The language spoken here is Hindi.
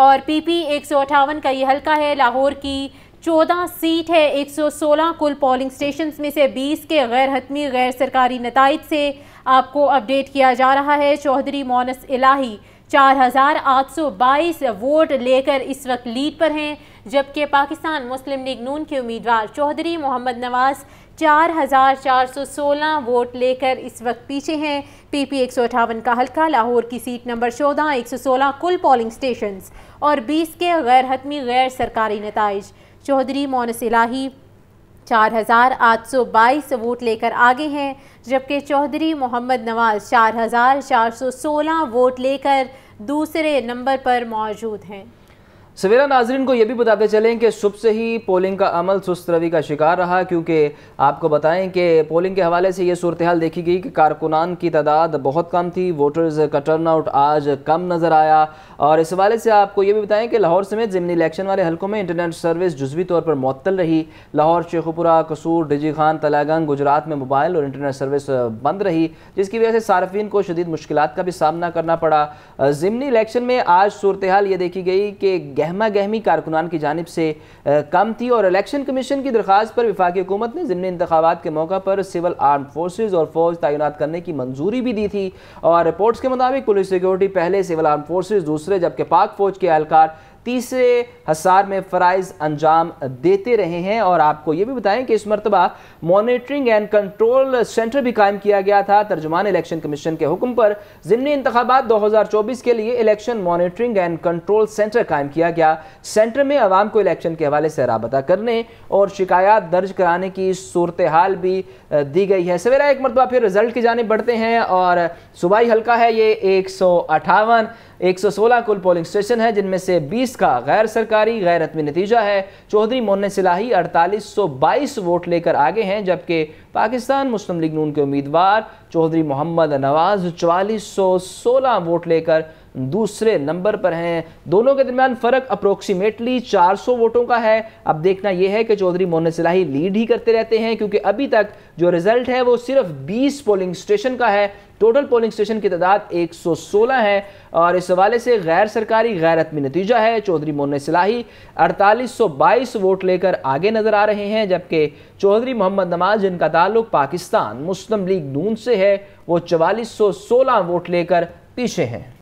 और पीपी एक सौ अठावन का ये हल्का है लाहौर की चौदह सीट है 116 कुल पोलिंग स्टेशन में से 20 के गैर हतमी गैर सरकारी नतज से आपको अपडेट किया जा रहा है चौधरी मोनस इलाही 4,822 वोट लेकर इस वक्त लीड पर हैं जबकि पाकिस्तान मुस्लिम लीग नून के उम्मीदवार चौधरी मोहम्मद नवाज़ 4,416 वोट लेकर इस वक्त पीछे हैं पीपी एक सौ अठावन का हल्का लाहौर की सीट नंबर चौदह एक सौ सोलह कुल पोलिंग स्टेशन और बीस के गैर हतमी गैर सरकारी नतज चौधरी मोन इलाही चार हज़ार आठ सौ बाईस वोट लेकर आगे हैं जबकि चौधरी मोहम्मद नवाज़ चार हज़ार चार सौ सोलह वोट लेकर दूसरे नंबर पर मौजूद हैं सवेरा नाजरीन को यह भी बताते चलें कि सुबह से ही पोलिंग का अमल सुस्त रवि का शिकार रहा क्योंकि आपको बताएं कि पोलिंग के हवाले से ये सूरत हाल देखी गई कि कारकुनान की तादाद बहुत कम थी वोटर्स का टर्न आउट आज कम नज़र आया और इस हवाले से आपको ये भी बताएं कि लाहौर समेत ज़मनी इलेक्शन वाले हलकों में इंटरनेट सर्विस जजवी तौर पर मअतल रही लाहौर शेखपुरा कसूर डिजी खान तलागंग गुजरात में मोबाइल और इंटरनेट सर्विस बंद रही जिसकी वजह से सार्फिन को शदीद मुश्किल का भी सामना करना पड़ा ज़मनी इलेक्शन में आज सूरत हाल ये देखी गई कि गहमा गहमी कारकुनान की जानब से कम थी और इलेक्शन कमीशन की दरख्वास्त पर विफाक हुकूमत ने जमन इंतबात के मौका पर सिविल आर्म फोर्सेज और फौज तैनात करने की मंजूरी भी दी थी और रिपोर्ट्स के मुताबिक पुलिस सिक्योरिटी पहले सिविल आर्म फोर्सेज दूसरे जबकि पाक फौज के एहलकार तीसरे हसार में फ़रज़ अंजाम देते रहे हैं और आपको ये भी बताएं कि इस मरतबा मॉनिटरिंग एंड कंट्रोल सेंटर भी कायम किया गया था तर्जमान इलेक्शन कमीशन के हुक्म पर ज़मनी इंतबात दो हज़ार चौबीस के लिए election monitoring and control centre कायम किया गया सेंटर में आवाम को इलेक्शन के हवाले से रबता करने और शिकायत दर्ज कराने की सूरत हाल भी दी गई है सवेरा एक मरतबा फिर रिजल्ट की जानब बढ़ते हैं और सूबाई हल्का है ये एक सौ अठावन 116 कुल पोलिंग स्टेशन है जिनमें से 20 का गैर सरकारी गैर रतमी नतीजा है चौधरी मोन सिलाही बाईस वोट लेकर आगे हैं जबकि पाकिस्तान मुस्लिम लीग नून के उम्मीदवार चौधरी मोहम्मद नवाज सोलह वोट लेकर दूसरे नंबर पर हैं दोनों के दरमियान फ़र्क अप्रोक्सीमेटली 400 वोटों का है अब देखना यह है कि चौधरी मोहन सिलाही लीड ही करते रहते हैं क्योंकि अभी तक जो रिजल्ट है वो सिर्फ 20 पोलिंग स्टेशन का है टोटल पोलिंग स्टेशन की तादाद 116 है और इस हवाले से गैर सरकारी गैरतमी नतीजा है चौधरी मोहन सिलाही अड़तालीस वोट लेकर आगे नजर आ रहे हैं जबकि चौधरी मोहम्मद नमाज जिनका ताल्लुक पाकिस्तान मुस्लिम लीग नून से है वो चवालीस वोट लेकर पीछे हैं